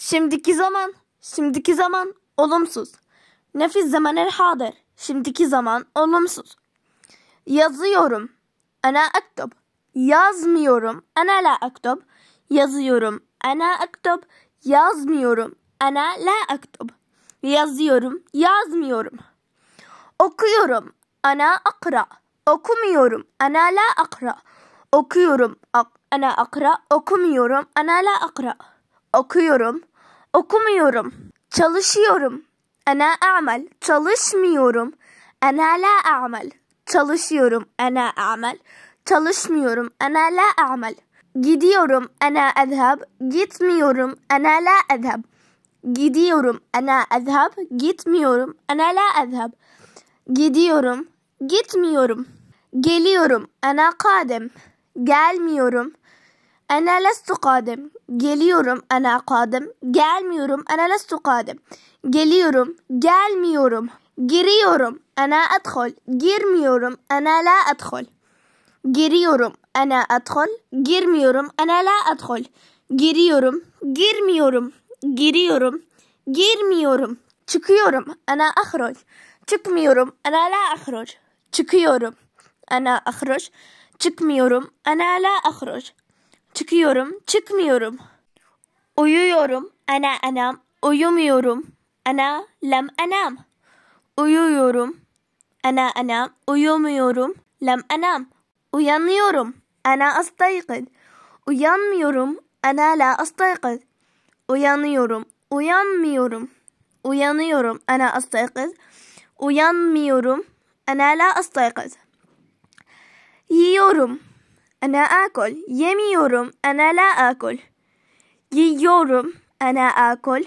Şimdiki zaman, şimdiki zaman olumsuz. Nefis zamaner hadir, şimdiki zaman olumsuz. Yazıyorum, ana aktub. Yazmıyorum, ana la aktub. Yazıyorum, ana aktub. Yazmıyorum, ana la aktub. Yazıyorum, yazmıyorum. Okuyorum, ana akra. Okumuyorum, ana la akra. Okuyorum, ak ana akra. Okumuyorum, ana la akra. Okuyorum, Okumuyorum. Çalışıyorum. Ana a'mal. Çalışmıyorum. Ana la a'mal. Çalışıyorum. Ana a'mal. Çalışmıyorum. Ana la a'mal. Gidiyorum. Ana ezhab. Gitmiyorum. Ana la ezhab. Gidiyorum. Ana ezhab. Gitmiyorum. Ana la ezhab. Gidiyorum. Gitmiyorum. Geliyorum. Ana kadem. Gelmiyorum. Ana lestu kadim. Geliyorum ana kadim. Gelmiyorum ana lestu kadim. Geliyorum. Gelmiyorum. Giriyorum. Ana edhol. Girmiyorum. Ana la edhol. Giriyorum. Ana edhol. Girmiyorum. Ana la edhol. Giriyorum. Girmiyorum. Giriyorum. Girmiyorum. Çıkıyorum. Ana ahrol. Çıkmıyorum. Ana la ahrol. Çıkıyorum. Ana ahroj. Çıkmıyorum. Ana la ahroj. Çıkıyorum, çıkmıyorum. Uyuyorum, ana anam, uyumuyorum. Ana lam anam. Uyuyorum, ana anam, uyumuyorum. Lam anam. Uyanıyorum, ana astayqid. Uyanmıyorum, ana la astayqid. Uyanıyorum, uyanmıyorum. Uyanıyorum, ana astayqid. Uyanmıyorum, ana la astayqid. Yiyorum, Ana akol. Yemiyorum. Ana la akol. Yiyorum. Ana akol.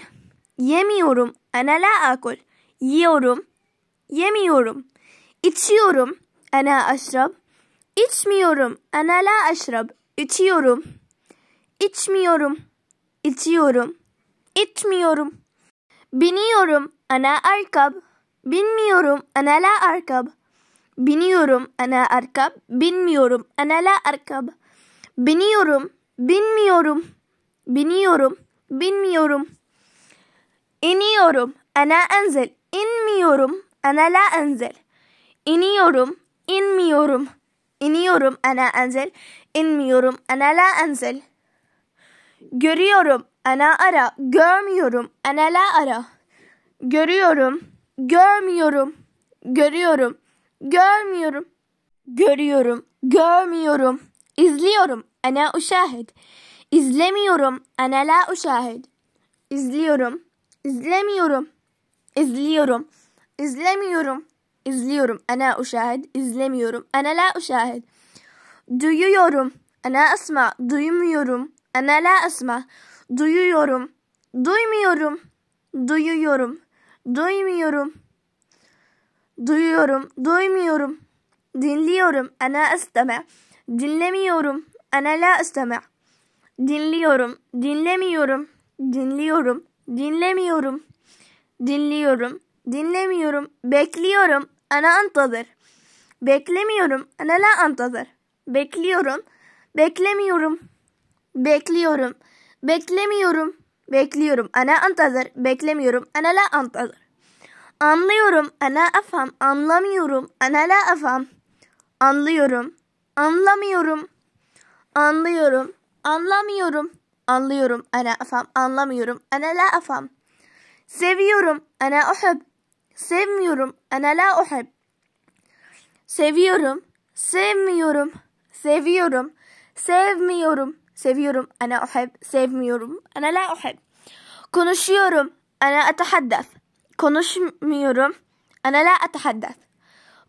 Yemiyorum. Ana la akol. Yiyorum. Yemiyorum. İçiyorum. Ana aşrab. İçmiyorum. Ana la aşrab. İçiyorum. İçmiyorum. İçiyorum. İçmiyorum. Biniyorum. Ana arkab. Binmiyorum. Ana la arkab. Biniyorum ana arkab, binmiyorum ana la arkab. Biniyorum, binmiyorum, biniyorum, binmiyorum. İniyorum, ana enzel, inmiyorum, ana la enzel. İniyorum, inmiyorum, iniyorum ana enzel, inmiyorum ana la enzel. Görüyorum, ana ara, görmüyorum, ana la ara. Görüyorum, görmüyorum, görüyorum, Görmüyorum. Görüyorum. Görmüyorum. İzliyorum. Ana uşahid. İzlemiyorum. Ana la uşahid. İzliyorum. izlemiyorum, İzliyorum. izlemiyorum, İzliyorum. Ana uşahid. İzlemiyorum. Ana la uşahid. Duyuyorum. Ana asma. Duymuyorum. Ana la asma. Duyuyorum. Duymuyorum. Duyuyorum. Duymuyorum. Duyuyorum, duymuyorum. Dinliyorum, ana isteme. Dinlemiyorum, ana la isteme. Dinliyorum, dinlemiyorum. Dinliyorum, dinlemiyorum. Dinliyorum, dinlemiyorum. Bekliyorum, ana antadır. Beklemiyorum, ana la antadır. Bekliyorum, beklemiyorum. Bekliyorum, beklemiyorum. Bekliyorum, ana antadır. Beklemiyorum, ana la antadır. Anlıyorum ana afam, anlamıyorum ana la afam. Anlıyorum, anlamıyorum, anlıyorum, anlamıyorum, anlıyorum ana afam, anlamıyorum ana la afam. Seviyorum ana uhib, sevmiyorum ana la uhib. Seviyorum, sevmiyorum, seviyorum, sevmiyorum, seviyorum ana uhib, sevmiyorum ana la uhib. Konuşuyorum ana atahaddaf. Konuşmuyorum. Ana la atahaddat.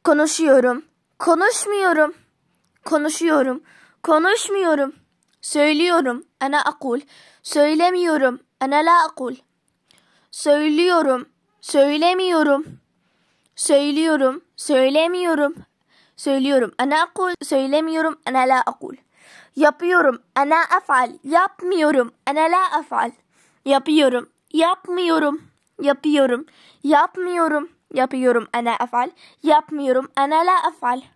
Konuşuyorum. Konuşmuyorum. Konuşuyorum. Konuşmuyorum. Söylüyorum. Ana akul. Söylemiyorum. Ana la akul. Söylüyorum. Söylemiyorum. Söylüyorum. Söylemiyorum. Söylüyorum. Ana akul. Söylemiyorum. Ana la akul. Yapıyorum. Ana afal. Yapmıyorum. Ana la afal. Yapıyorum. Yapmıyorum. Yapıyorum. Yapmıyorum. Yapıyorum. Ana afal, Yapmıyorum. Ana la afal.